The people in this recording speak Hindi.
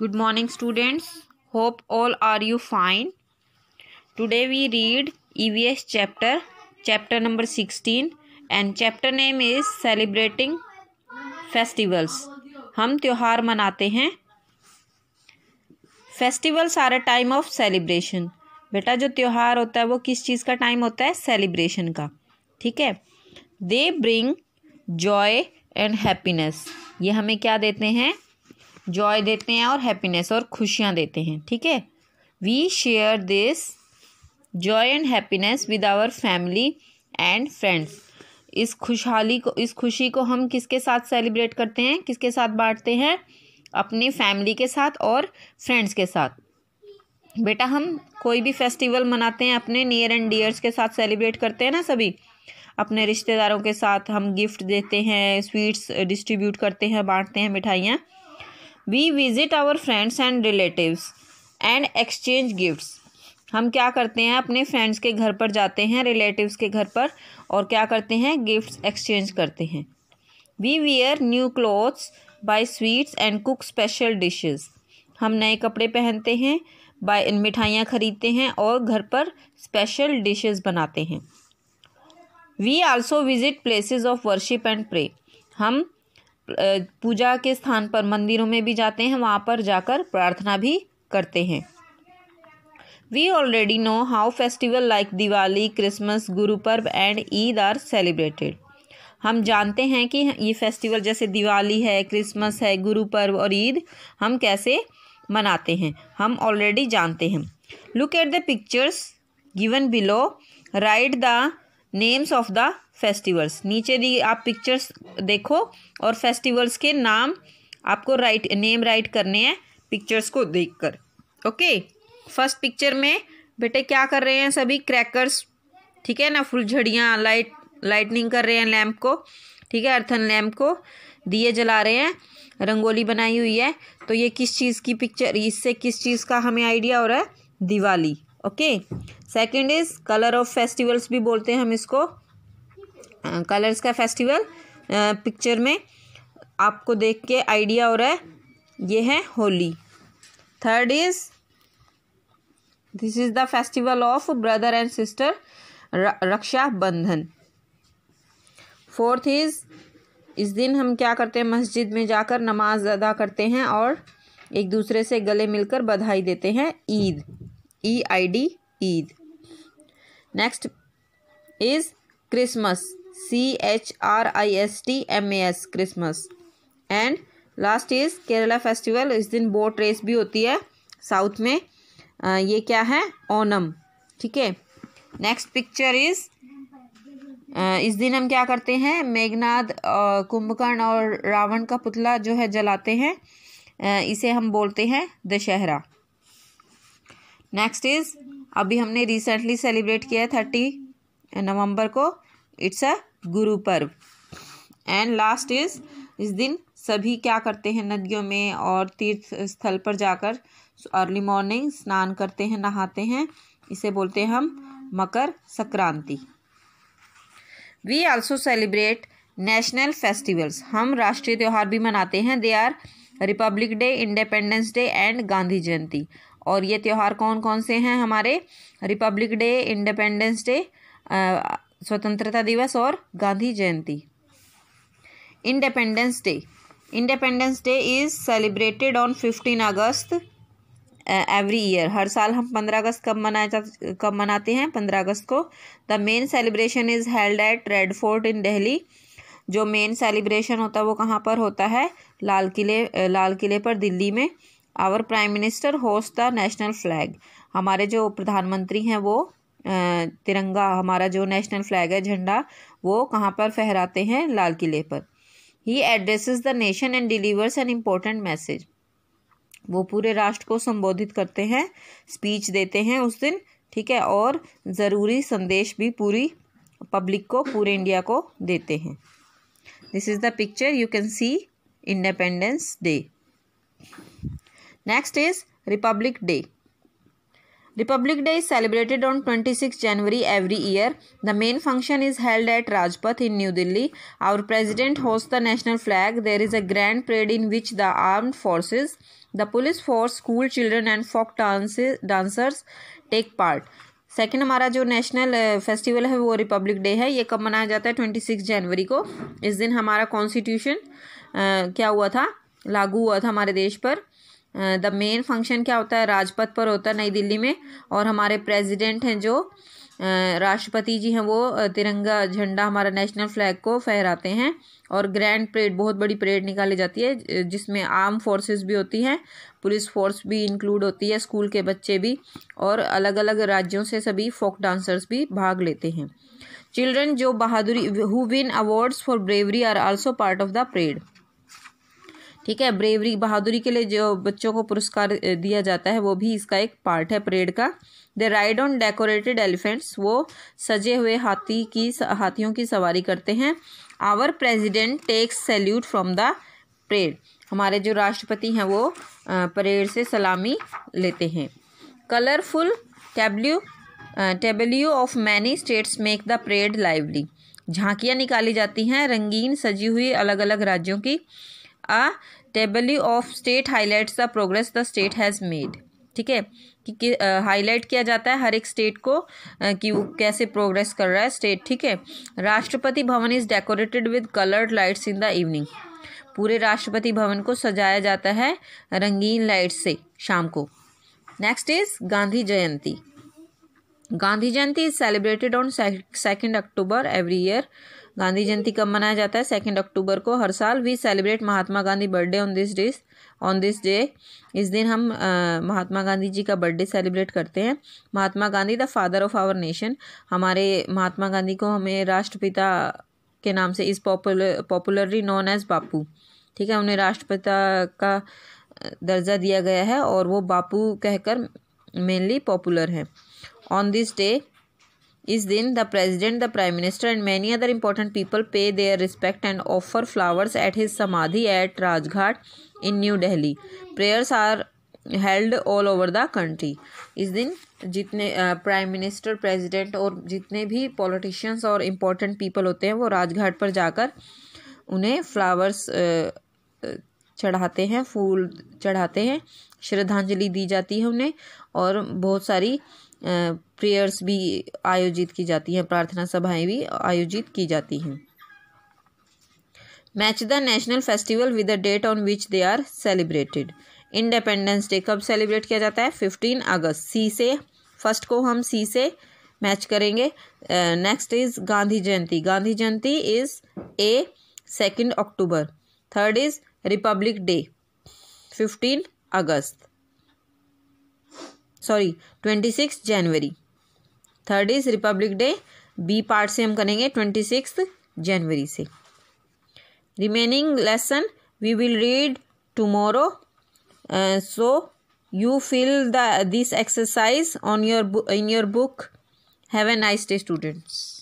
good morning students hope all are you fine today we read evs chapter chapter number 16 and chapter name is celebrating festivals हम त्यौहार मनाते हैं festivals are a time of celebration बेटा जो त्यौहार होता है वो किस चीज़ का टाइम होता है सेलिब्रेशन का ठीक है they bring joy and happiness ये हमें क्या देते हैं जॉय देते हैं और हैप्पीनेस और खुशियाँ देते हैं ठीक है we share this joy and happiness with our family and friends इस खुशहाली को इस खुशी को हम किसके साथ सेलिब्रेट करते हैं किसके साथ बांटते हैं अपनी फैमिली के साथ और फ्रेंड्स के साथ बेटा हम कोई भी फेस्टिवल मनाते हैं अपने नियर एंड डियर्स के साथ सेलिब्रेट करते हैं ना सभी अपने रिश्तेदारों के साथ हम गिफ्ट देते हैं स्वीट्स डिस्ट्रीब्यूट करते हैं बांटते हैं मिठाइयाँ we visit our friends and relatives and exchange gifts हम क्या करते हैं अपने फ्रेंड्स के घर पर जाते हैं रिलेटिव्स के घर पर और क्या करते हैं गिफ्ट्स एक्सचेंज करते हैं we wear new clothes buy sweets and cook special dishes हम नए कपड़े पहनते हैं बाय मिठाइयाँ खरीदते हैं और घर पर स्पेशल डिशेस बनाते हैं we also visit places of worship and pray हम पूजा के स्थान पर मंदिरों में भी जाते हैं वहाँ पर जाकर प्रार्थना भी करते हैं we already know how festival like Diwali Christmas Gurpurab and Eid are celebrated हम जानते हैं कि ये फेस्टिवल जैसे दिवाली है क्रिसमस है गुरुपर्व और ईद हम कैसे मनाते हैं हम ऑलरेडी जानते हैं look at the pictures given below write the names of the festivals नीचे दी आप पिक्चर्स देखो और फेस्टिवल्स के नाम आपको राइट नेम राइट करने हैं पिक्चर्स को देखकर ओके फर्स्ट पिक्चर में बेटे क्या कर रहे हैं सभी क्रैकर्स ठीक है ना फुलझड़ियाँ लाइट लाइटनिंग कर रहे हैं लैम्प को ठीक है अर्थन लैम्प को दिए जला रहे हैं रंगोली बनाई हुई है तो ये किस चीज़ की पिक्चर इससे किस चीज़ का हमें आइडिया हो रहा है Diwali okay second is colour of festivals भी बोलते हैं हम इसको कलर्स का फेस्टिवल पिक्चर में आपको देख के आइडिया हो रहा है ये है Holi third is this is the festival of brother and sister Rakshabandhan fourth is इस दिन हम क्या करते हैं मस्जिद में जाकर नमाज अदा करते हैं और एक दूसरे से गले मिलकर बधाई देते हैं Eid E I D Eid next is Christmas C H R I S T M A S Christmas and last is Kerala festival इस दिन बोट रेस भी होती है साउथ में आ, ये क्या है ओनम ठीक है नेक्स्ट पिक्चर इज इस दिन हम क्या करते हैं मेघनाद कुंभकर्ण और रावण का पुतला जो है जलाते हैं आ, इसे हम बोलते हैं दशहरा नेक्स्ट इज अभी हमने रिसेंटली सेलिब्रेट किया है थर्टी नवंबर को इट्स अ गुरु पर्व एंड लास्ट इज इस दिन सभी क्या करते हैं नदियों में और तीर्थ स्थल पर जाकर अर्ली मॉर्निंग स्नान करते हैं नहाते हैं इसे बोलते हैं हम Makar Sankranti we also celebrate national festivals हम राष्ट्रीय त्यौहार भी मनाते हैं they are Republic Day Independence Day and Gandhi Jayanti और ये त्यौहार कौन कौन से हैं हमारे रिपब्लिक डे इंडिपेंडेंस डे स्वतंत्रता दिवस और Gandhi Jayanti Independence Day Independence Day is celebrated on fifteen August every year हर साल हम पंद्रह अगस्त कब मनाया कब मनाते हैं पंद्रह अगस्त को the main celebration is held at Red Fort in Delhi जो मेन सेलिब्रेशन होता है वो कहाँ पर होता है लाल किले लाल किले पर दिल्ली में our prime minister hoists the national flag हमारे जो प्रधानमंत्री हैं वो तिरंगा हमारा जो नेशनल फ्लैग है झंडा वो कहाँ पर फहराते हैं लाल किले पर he addresses the nation and delivers an important message वो पूरे राष्ट्र को संबोधित करते हैं स्पीच देते हैं उस दिन ठीक है और ज़रूरी संदेश भी पूरी पब्लिक को पूरे इंडिया को देते हैं this is the picture you can see Independence Day Next is Republic Day. Republic Day is celebrated on 26 January every year. The main function is held at Rajpath in New Delhi. Our president hosts the national flag. There is a grand parade in which the armed forces, the police force, school children and folk dances, dancers take part. Second हमारा जो नेशनल फेस्टिवल है वो रिपब्लिक डे है ये कब मनाया जाता है ट्वेंटी सिक्स जनवरी को इस दिन हमारा कॉन्स्टिट्यूशन क्या हुआ था लागू हुआ था हमारे देश पर द मेन फंक्शन क्या होता है राजपथ पर होता है नई दिल्ली में और हमारे प्रेसिडेंट हैं जो राष्ट्रपति जी हैं वो तिरंगा झंडा हमारा नेशनल फ्लैग को फहराते हैं और ग्रैंड परेड बहुत बड़ी परेड निकाली जाती है जिसमें आर्म फोर्सेस भी होती हैं पुलिस फोर्स भी इंक्लूड होती है स्कूल के बच्चे भी और अलग अलग राज्यों से सभी फोक डांसर्स भी भाग लेते हैं चिल्ड्रन जो बहादुरी who win awards for bravery are also part of the parade ठीक है ब्रेवरी बहादुरी के लिए जो बच्चों को पुरस्कार दिया जाता है वो भी इसका एक पार्ट है परेड का the ride on decorated elephants वो सजे हुए हाथी की हाथियों की सवारी करते हैं our president takes salute from the parade हमारे जो राष्ट्रपति हैं वो परेड से सलामी लेते हैं colourful tableau tableau of many states make the parade lively झांकियाँ निकाली जाती हैं रंगीन सजी हुई अलग अलग राज्यों की a tableau of state highlights the progress the state has made ठीक है कि हाईलाइट किया जाता है हर एक स्टेट को कि वो कैसे प्रोग्रेस कर रहा है स्टेट ठीक है Rashtrapati Bhavan is decorated with coloured lights in the evening पूरे राष्ट्रपति भवन को सजाया जाता है रंगीन लाइट से शाम को next is Gandhi Jayanti Gandhi Jayanti is celebrated on second October every year Gandhi Jayanti कब मनाया जाता है सेकेंड अक्टूबर को हर साल we celebrate Mahatma Gandhi birthday on this day on this day इस दिन हम आ, महात्मा गांधी जी का बर्थडे सेलिब्रेट करते हैं Mahatma Gandhi the father of our nation हमारे महात्मा गांधी को हमें राष्ट्रपिता के नाम से is popular popularly known as Bapu ठीक है उन्हें राष्ट्रपिता का दर्जा दिया गया है और वो बापू कहकर मेनली पॉपुलर हैं ऑन दिस डे इस दिन the president the prime minister and many other important people pay their respect and offer flowers at his samadhi at Rajghat in New Delhi prayers are held all over the country इस दिन जितने प्राइम मिनिस्टर प्रेजिडेंट और जितने भी पॉलिटिशियंस और इम्पोर्टेंट पीपल होते हैं वो राजघाट पर जाकर उन्हें फ्लावर्स चढ़ाते हैं फूल चढ़ाते हैं श्रद्धांजलि दी जाती है उन्हें और बहुत सारी प्रेयर्स भी आयोजित की जाती हैं प्रार्थना सभाएं भी आयोजित की जाती हैं match the national festival with the date on which they are celebrated Independence Day कब सेलिब्रेट किया जाता है फिफ्टीन अगस्त सी से फर्स्ट को हम सी से मैच करेंगे next is Gandhi Jayanti Gandhi Jayanti is a second October third is Republic Day fifteen August sorry twenty six January third is Republic Day B part से हम करेंगे ट्वेंटी सिक्स जनवरी से remaining lesson we will read tomorrow so you fill the this exercise on your in your book have a nice day students